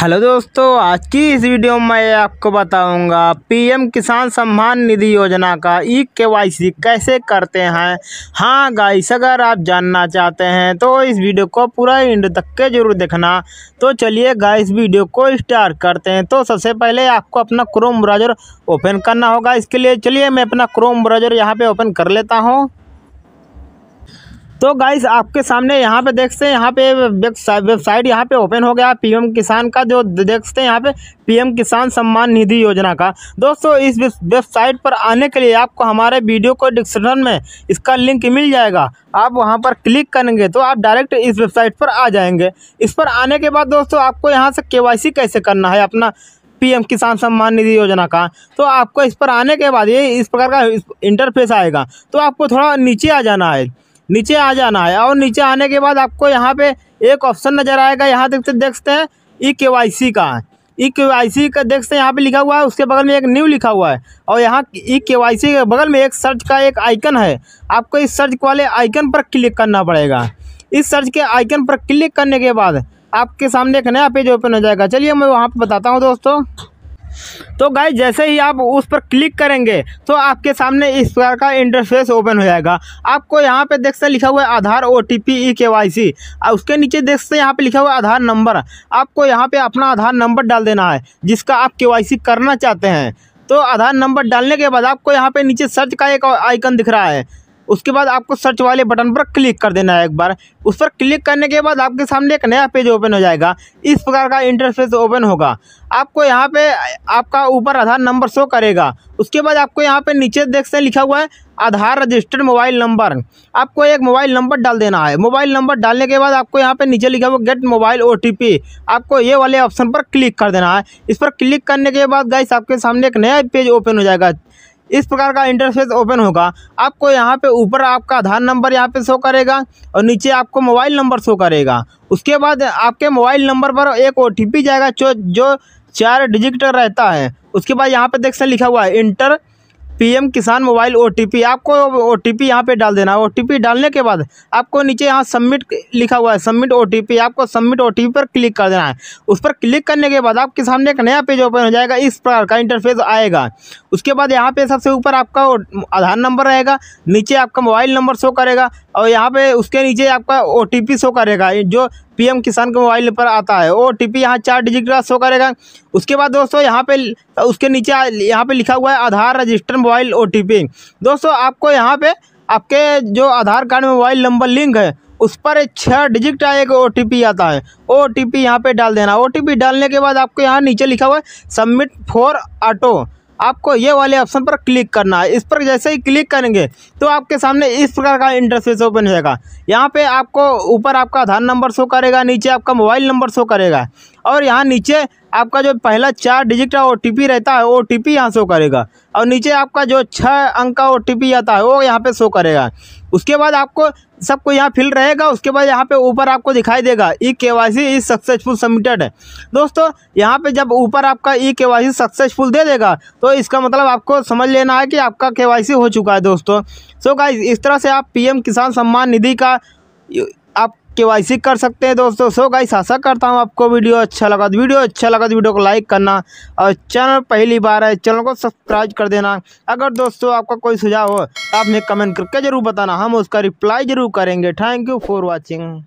hello दोस्तों आज की इस वीडियो में मैं आपको बताऊंगा पीएम किसान सम्मान निधि योजना का ई केवाईसी कैसे करते हैं हाँ गाइस अगर आप जानना चाहते हैं तो इस वीडियो को पूरा इंड तक के जरूर देखना तो चलिए गाइस वीडियो को स्टार्ट करते हैं तो सबसे पहले आपको अपना क्रोम ब्राउज़र ओपन करना होगा इसके लिए चलिए मैं अपना क्रोम ब्राउज़र यहाँ पर ओपन कर लेता हूँ तो गाइस आपके सामने यहाँ पे देखते हैं यहाँ पे वेबसाइट यहाँ पे ओपन हो गया पीएम किसान का जो देखते हैं यहाँ पे पीएम किसान सम्मान निधि योजना का दोस्तों इस वेबसाइट पर आने के लिए आपको हमारे वीडियो को डिस्क्रिप्शन में इसका लिंक मिल जाएगा आप वहाँ पर क्लिक करेंगे तो आप डायरेक्ट इस वेबसाइट पर आ जाएंगे इस पर आने के बाद दोस्तों आपको यहाँ से के कैसे करना है अपना पीएम किसान सम्मान निधि योजना का तो आपको इस पर आने के बाद ये इस प्रकार का इंटरफेस आएगा तो आपको थोड़ा नीचे आ जाना है नीचे आ जाना है और नीचे आने के बाद आपको यहाँ पे एक ऑप्शन नज़र आएगा यहाँ देखते देखते हैं ई के वाई सी का ई के वाई सी का देखते हैं यहाँ पे लिखा हुआ है उसके बगल में एक न्यू लिखा हुआ है और यहाँ ई के वाई सी के बगल में एक सर्च का एक आइकन है आपको इस सर्च वाले आइकन पर क्लिक करना पड़ेगा इस सर्च के आइकन पर क्लिक करने के बाद आपके सामने एक नया पेज ओपन हो जाएगा चलिए मैं वहाँ पर बताता हूँ दोस्तों तो गाइज जैसे ही आप उस पर क्लिक करेंगे तो आपके सामने इस प्रकार का इंटरफेस ओपन हो जाएगा आपको यहाँ पे देख सकते लिखा हुआ है आधार ओ T P E K Y सी और उसके नीचे देख सकते यहाँ पे लिखा हुआ है आधार नंबर आपको यहाँ पे अपना आधार नंबर डाल देना है जिसका आप के वाई सी करना चाहते हैं तो आधार नंबर डालने के बाद आपको यहाँ पे नीचे सर्च का एक आइकन दिख रहा है उसके बाद आपको सर्च वाले बटन पर क्लिक कर देना है एक बार उस पर क्लिक करने के बाद आपके सामने एक नया पेज ओपन हो जाएगा इस प्रकार का इंटरफेस ओपन होगा आपको यहाँ पे आपका ऊपर आधार नंबर शो करेगा उसके बाद आपको यहाँ पे नीचे देख से लिखा हुआ है आधार रजिस्टर्ड मोबाइल नंबर आपको एक मोबाइल नंबर डाल देना है मोबाइल नंबर डालने के बाद आपको यहाँ पे नीचे लिखा हुआ गेट मोबाइल ओ आपको ये वाले ऑप्शन पर क्लिक कर देना है इस पर क्लिक करने के बाद गाइस आपके सामने एक नया पेज ओपन हो जाएगा इस प्रकार का इंटरफेस ओपन होगा आपको यहाँ पे ऊपर आपका आधार नंबर यहाँ पे शो करेगा और नीचे आपको मोबाइल नंबर शो करेगा उसके बाद आपके मोबाइल नंबर पर एक ओ जाएगा जो जो चार डिजिटल रहता है उसके बाद यहाँ पे देख लिखा हुआ है enter PM Kisan mobile OTP आपको ओटीपी यहाँ पे डाल देना है ओटीपी डालने के बाद आपको नीचे यहाँ सबमिट लिखा हुआ है सबमिट ओटीपी आपको सबमिट ओटीपी पर क्लिक कर देना है उस पर क्लिक करने के बाद आपके सामने एक नया पेज ओपन हो जाएगा इस प्रकार का इंटरफेस आएगा उसके बाद यहाँ पर सबसे ऊपर आपका आधार नंबर रहेगा नीचे आपका मोबाइल नंबर शो करेगा और यहाँ पर उसके नीचे आपका ओ शो करेगा जो पीएम किसान के मोबाइल पर आता है ओ टी पी यहाँ चार डिजिट का शो करेगा उसके बाद दोस्तों यहाँ पे उसके नीचे यहाँ पे लिखा हुआ है Aadhaar register mobile O T P दोस्तों आपको यहाँ पे आपके जो आधार कार्ड में मोबाइल नंबर लिंक है उस पर छः डिजिट का एक ओ आता है ओ टी पी यहाँ पर डाल देना ओ डालने के बाद आपको यहाँ नीचे लिखा हुआ है सबमिट फॉर ऑटो आपको ये वाले ऑप्शन पर क्लिक करना है इस पर जैसे ही क्लिक करेंगे तो आपके सामने इस प्रकार का इंटरफेस ओपन हो जाएगा यहाँ पे आपको ऊपर आपका आधार नंबर शो करेगा नीचे आपका मोबाइल नंबर शो करेगा और यहाँ नीचे आपका जो पहला चार डिजिट का ओ रहता है ओ टी यहाँ शो करेगा और नीचे आपका जो छः अंक का ओ आता है वो यहाँ पे शो करेगा उसके बाद आपको सब यहाँ फिल रहेगा उसके बाद यहाँ पे ऊपर आपको दिखाई देगा E K Y C is successful submitted है दोस्तों यहाँ पे जब ऊपर आपका ई K Y C successful they देगा तो इसका मतलब आपको समझ लेना है कि आपका के वाई सी हो चुका है दोस्तों सो so गाइज इस तरह से आप पी किसान सम्मान निधि का आप के कर सकते हैं दोस्तों सो गाइस आशा करता हूँ आपको वीडियो अच्छा लगा तो वीडियो अच्छा लगा तो वीडियो को लाइक करना और चैनल पहली बार है चैनल को सब्सक्राइब कर देना अगर दोस्तों आपका कोई सुझाव हो तो आप हमें कमेंट करके जरूर बताना हम उसका रिप्लाई जरूर करेंगे थैंक यू फॉर वॉचिंग